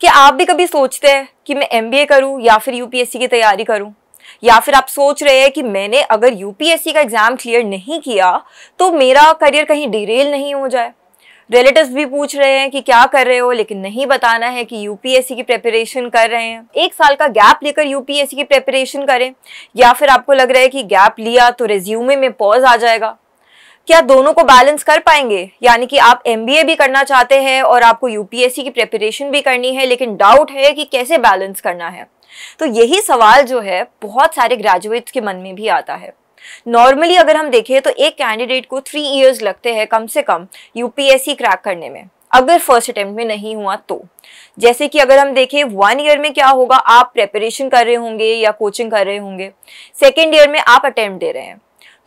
क्या आप भी कभी सोचते हैं कि मैं एम बी ए करूँ या फिर यू पी एस सी की तैयारी करूँ या फिर आप सोच रहे हैं कि मैंने अगर यू पी एस सी का एग्ज़ाम क्लियर नहीं किया तो मेरा करियर कहीं डिरेल नहीं हो जाए रिलेटिव्स भी पूछ रहे हैं कि क्या कर रहे हो लेकिन नहीं बताना है कि यू पी एस सी की प्रिपरेशन कर रहे हैं एक साल का गैप लेकर यू पी एस सी की प्रिपरेशन करें या फिर आपको लग रहा है कि गैप लिया तो रेज्यूमे में पॉज आ जाएगा क्या दोनों को बैलेंस कर पाएंगे यानी कि आप एम भी करना चाहते हैं और आपको यूपीएससी की प्रिपरेशन भी करनी है लेकिन डाउट है कि कैसे बैलेंस करना है तो यही सवाल जो है बहुत सारे ग्रेजुएट्स के मन में भी आता है नॉर्मली अगर हम देखें तो एक कैंडिडेट को थ्री ईयर्स लगते हैं कम से कम यूपीएससी क्रैक करने में अगर फर्स्ट अटेम्प्ट में नहीं हुआ तो जैसे कि अगर हम देखें वन ईयर में क्या होगा आप प्रेपरेशन कर रहे होंगे या कोचिंग कर रहे होंगे सेकेंड ईयर में आप अटेम्प्ट दे रहे हैं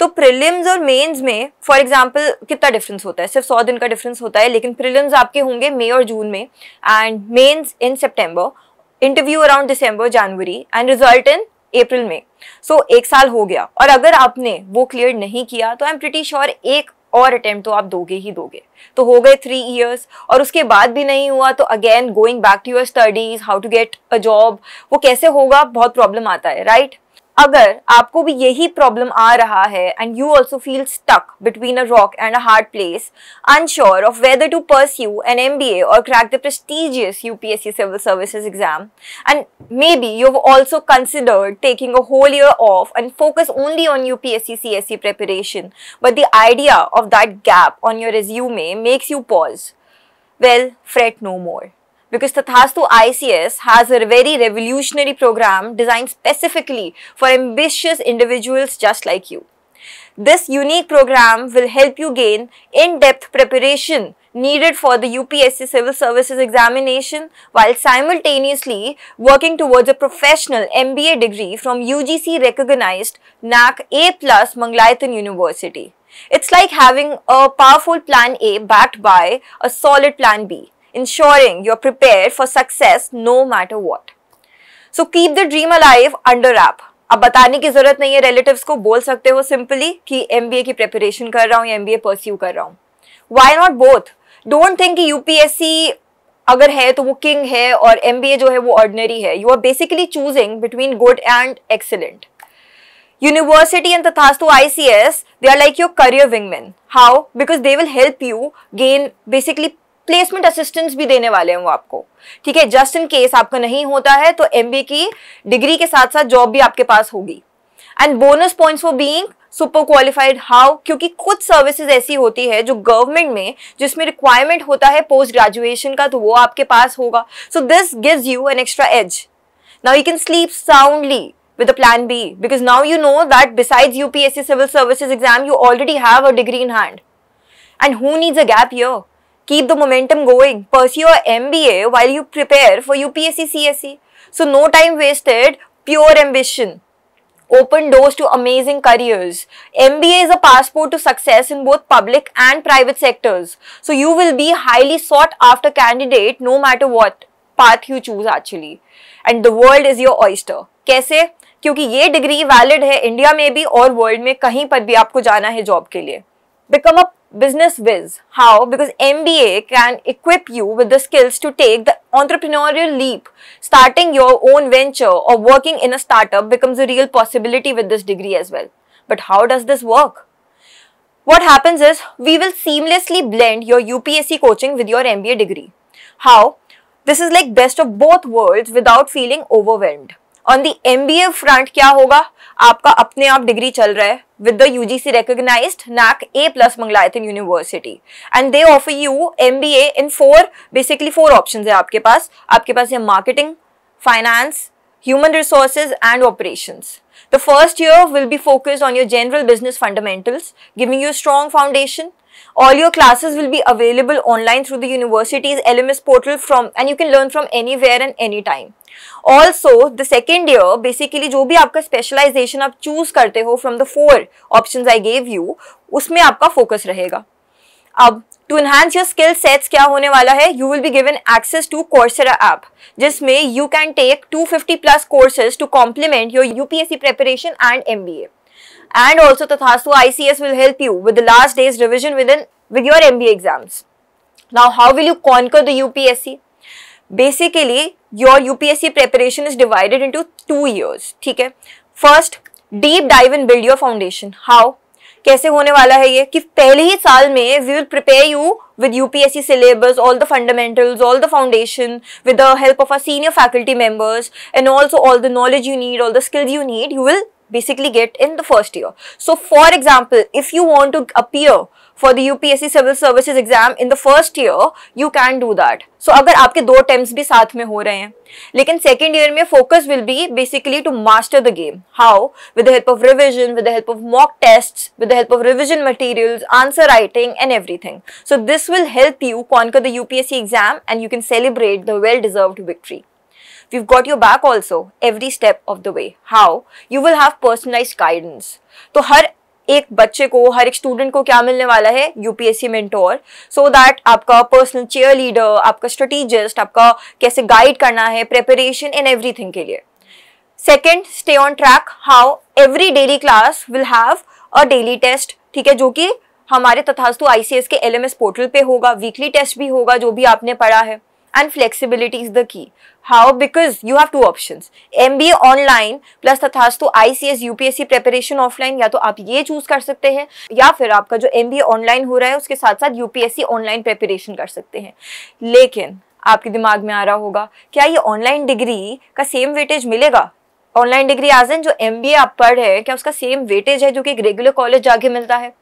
तो प्रिलिम्स और मेंस में फॉर एग्जांपल कितना डिफरेंस होता है सिर्फ सौ दिन का डिफरेंस होता है लेकिन प्रिलिम्स आपके होंगे मई और जून में एंड मेंस इन सितंबर इंटरव्यू अराउंड दिसंबर जनवरी एंड रिजल्ट इन अप्रैल में सो so, एक साल हो गया और अगर आपने वो क्लियर नहीं किया तो आई एम प्रिटी श्योर एक और अटेम्प्ट तो आप दोगे ही दोगे तो हो गए थ्री ईयर्स और उसके बाद भी नहीं हुआ तो again going back to your studies how to get a job वो कैसे होगा बहुत प्रॉब्लम आता है राइट right? अगर आपको भी यही प्रॉब्लम आ रहा है and you also feel stuck between a rock and a hard place unsure of whether to pursue an M B A or crack the prestigious U P S C civil services exam and maybe you have also considered taking a whole year off and focus only on U P S C C S C preparation but the idea of that gap on your resume makes you pause well fret no more because Tathastu ICS has a very revolutionary program designed specifically for ambitious individuals just like you. This unique program will help you gain in-depth preparation needed for the UPSC Civil Services examination while simultaneously working towards a professional MBA degree from UGC recognized NAC A plus Manglayatan University. It's like having a powerful plan A backed by a solid plan B. ensuring you are prepared for success no matter what. So keep the dream alive under wrap. अब बताने की जरूरत नहीं है relative को बोल सकते हो सिंपली कि एम बी ए की प्रिपरेशन कर रहा हूँ या एम बी ए परस्यू कर रहा हूँ why not both don't think कि यूपीएससी अगर है तो वो किंग है और एम बी ए जो है वो ऑर्डनरी है you are basically choosing between good and excellent university and Tathastu I C S they are like your career wingmen how because they will help you gain basically placement assistance भी देने वाले हैं वो आपको ठीक है जस्ट इन केस आपका नहीं होता है तो एम की डिग्री के साथ साथ जॉब भी आपके पास होगी and bonus point for being super qualified how क्योंकि कुछ सर्विसेज ऐसी होती है जो गवर्नमेंट में जिसमें रिक्वायरमेंट होता है पोस्ट ग्रेजुएशन का तो वो आपके पास होगा so this gives you an extra edge now you can sleep soundly with a plan B because now you know that besides UPSC civil services exam you already have a degree in hand and who needs a gap your Keep the momentum going. Pursue your MBA while you prepare for UPSC CSE. So no time wasted, pure ambition. Open doors to amazing careers. MBA is a passport to success in both public and private sectors. So you will be highly sought after candidate no matter what path you choose actually. And the world is your oyster. कैसे क्योंकि ये degree valid है India में भी और world में कहीं पर भी आपको जाना है जॉब के लिए business whiz. How? Because MBA can equip you with the skills to take the entrepreneurial leap. Starting your own venture or working in a startup becomes a real possibility with this degree as well. But how does this work? What happens is we will seamlessly blend your UPSC coaching with your MBA degree. How? This is like best of both worlds without feeling overwhelmed. On the M B A front क्या होगा आपका अपने आप degree चल रहा है with the U G C recognise NAAC A plus Mangalayatan university and they offer you M B A in four basically four option है आपके पास आपके पास है marketing finance human resources and operation the first year will be focused on your general business fundamentals giving you strong foundation All your classes will be available online through the university's LMS portal from and you can learn from anywhere and anytime. Also the second year basically जो भी आपका specialisation आप choose करते हो from the four option I gave you उसमें आपका focus रहेगा अब to enhance your skill sets क्या होने वाला है you will be given access to Coursera app जिसमें you can take 250 plus courses to complement your UPSC preparation and MBA and also Tathastu ICS will help you with the last day's revision within with your MBA exams. Now, how will you conquer the UPSC? Basically, your UPSC preparation is divided into two years. Okay, First, deep dive and build your foundation. How? कैसे होने वाला है ये कि पहले ही साल में we will prepare you with UPSC syllabus all the fundamentals all the foundation with the help of our senior faculty members and also all the knowledge you need all the skills you need you will basically get in the first year. So for example, if you want to appear for the UPSC Civil Services exam in the first year, you can do that. So अगर आपके दो attempts भी साथ में हो रहे हैं लेकिन second year में focus will be basically to master the game. How? With the help of revision, with the help of mock tests, with the help of revision materials, answer writing and everything. So this will help you conquer the UPSC exam and you can celebrate the well-deserved victory. We've got your back also every step of the way. How? You will have personalized guidance. तो हर एक बच्चे को हर एक student को क्या मिलने वाला है यूपीएससी मेंटोर सो दैट आपका पर्सनल चेयर लीडर आपका स्ट्रेटेजिस्ट आपका कैसे गाइड करना है प्रेपरेशन इन एवरीथिंग के लिए second stay on track how every daily class will have a daily test ठीक है जो कि हमारे तथास्तु आईसीएस के एलएमएस पोर्टल पे होगा वीकली टेस्ट भी होगा जो भी आपने पढ़ा है and flexibility is the key. How? Because you have two options. MBA online plus तथास्तु ICS UPSC preparation offline या तो आप ये choose कर सकते हैं या फिर आपका जो MBA online हो रहा है उसके साथ साथ UPSC online preparation कर सकते हैं लेकिन आपके दिमाग में आ रहा होगा क्या ये ऑनलाइन डिग्री का सेम वेटेज मिलेगा ऑनलाइन डिग्री एज एन जो एम आप पढ़ रहे हैं क्या उसका सेम वेटेज है जो कि एक रेगुलर कॉलेज जाके मिलता है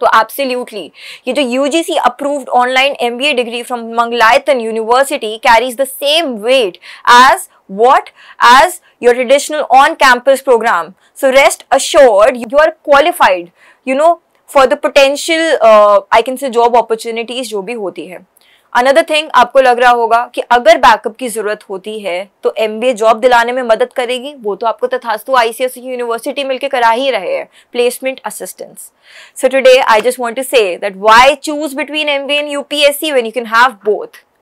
तो एब्सोल्युटली ये जो UGC approved online MBA degree from Mangalayatan university carries the same weight as what as your traditional on campus program so rest assured you are qualified you know for the potential I can say job opportunities जो भी होती है another thing आपको लग रहा होगा कि अगर बैकअप की जरूरत होती है तो एम जॉब दिलाने में मदद करेगी वो तो आपको तथास्तु आईसीएस यूनिवर्सिटी मिलकर करा ही रहे हैं placement assistance so today I just want to say that why choose between M B and UPSC when you can have both